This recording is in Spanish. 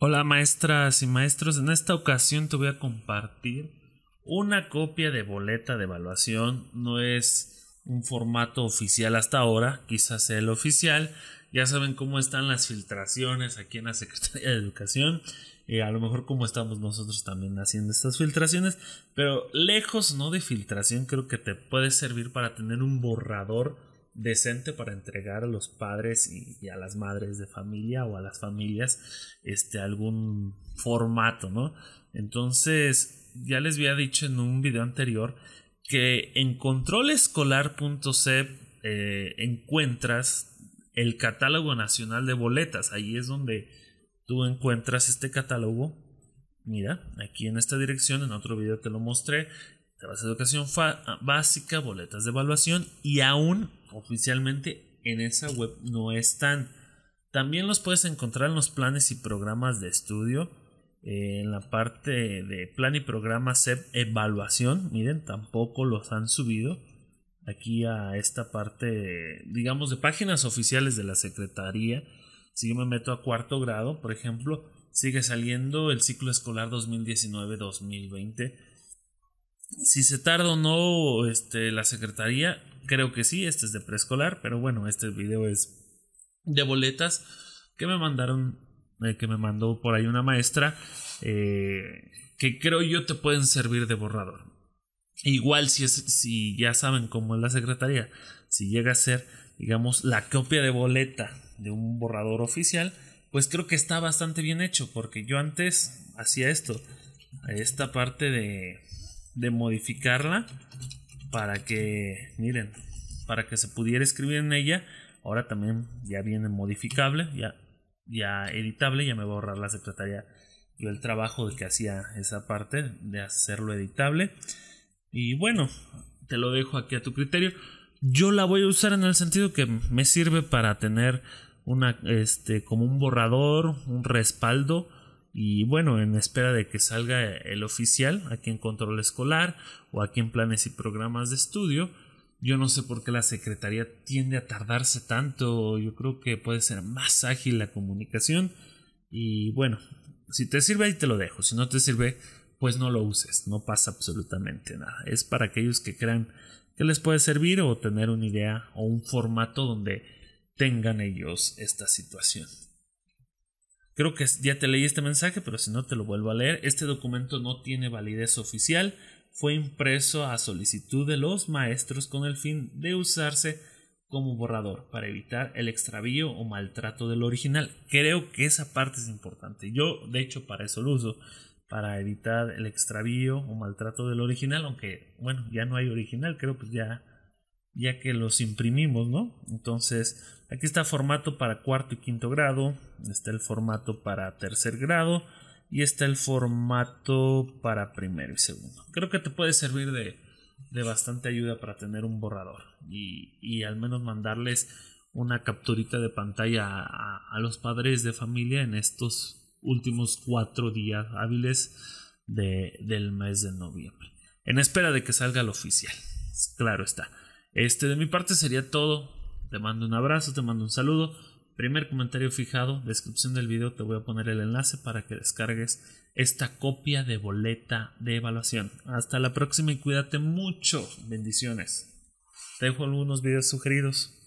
Hola maestras y maestros, en esta ocasión te voy a compartir una copia de boleta de evaluación. No es un formato oficial hasta ahora, quizás sea el oficial. Ya saben cómo están las filtraciones aquí en la Secretaría de Educación. y eh, a lo mejor como estamos nosotros también haciendo estas filtraciones. Pero lejos no de filtración, creo que te puede servir para tener un borrador decente para entregar a los padres y, a las madres de familia o a las familias este algún formato, ¿no? Entonces, ya les había dicho en un video anterior que en controlescolar.c eh, encuentras el catálogo nacional de boletas. Ahí es donde tú encuentras este catálogo. Mira, aquí en esta dirección, en otro video te lo mostré. Te vas a educación básica, boletas de evaluación y aún oficialmente en esa web no están. También los puedes encontrar en los planes y programas de estudio. Eh, en la parte de plan y programa SEP evaluación, miren, tampoco los han subido aquí a esta parte, digamos, de páginas oficiales de la Secretaría. Si yo me meto a cuarto grado, por ejemplo, sigue saliendo el ciclo escolar 2019-2020 si se tarda o no este, la secretaría, creo que sí, este es de preescolar, pero bueno, este video es de boletas que me mandaron, eh, que me mandó por ahí una maestra, eh, que creo yo te pueden servir de borrador. Igual si, si ya saben cómo es la secretaría, si llega a ser, digamos, la copia de boleta de un borrador oficial, pues creo que está bastante bien hecho, porque yo antes hacía esto, esta parte de, de modificarla para que, miren, para que se pudiera escribir en ella. Ahora también ya viene modificable, ya, ya editable, ya me va a ahorrar la secretaria yo el trabajo de que hacía esa parte de hacerlo editable. Y bueno, te lo dejo aquí a tu criterio. Yo la voy a usar en el sentido que me sirve para tener una este como un borrador, un respaldo y bueno, en espera de que salga el oficial aquí en control escolar o aquí en planes y programas de estudio, yo no sé por qué la Secretaría tiende a tardarse tanto, yo creo que puede ser más ágil la comunicación y bueno, si te sirve ahí te lo dejo, si no te sirve pues no lo uses, no pasa absolutamente nada, es para aquellos que crean que les puede servir o tener una idea o un formato donde tengan ellos esta situación. Creo que ya te leí este mensaje, pero si no te lo vuelvo a leer. Este documento no tiene validez oficial. Fue impreso a solicitud de los maestros con el fin de usarse como borrador para evitar el extravío o maltrato del original. Creo que esa parte es importante. Yo, de hecho, para eso lo uso, para evitar el extravío o maltrato del original, aunque, bueno, ya no hay original, creo que ya ya que los imprimimos, ¿no? Entonces, aquí está formato para cuarto y quinto grado, está el formato para tercer grado y está el formato para primero y segundo. Creo que te puede servir de, bastante ayuda para tener un borrador y, al menos mandarles una capturita de pantalla a, los padres de familia en estos últimos cuatro días hábiles del mes de noviembre. En espera de que salga el oficial. Claro está. Este, de mi parte sería todo. Te mando un abrazo, te mando un saludo. Primer comentario fijado, descripción del video te voy a poner el enlace para que descargues esta copia de boleta de evaluación. Hasta la próxima y cuídate mucho. Bendiciones. Te dejo algunos videos sugeridos.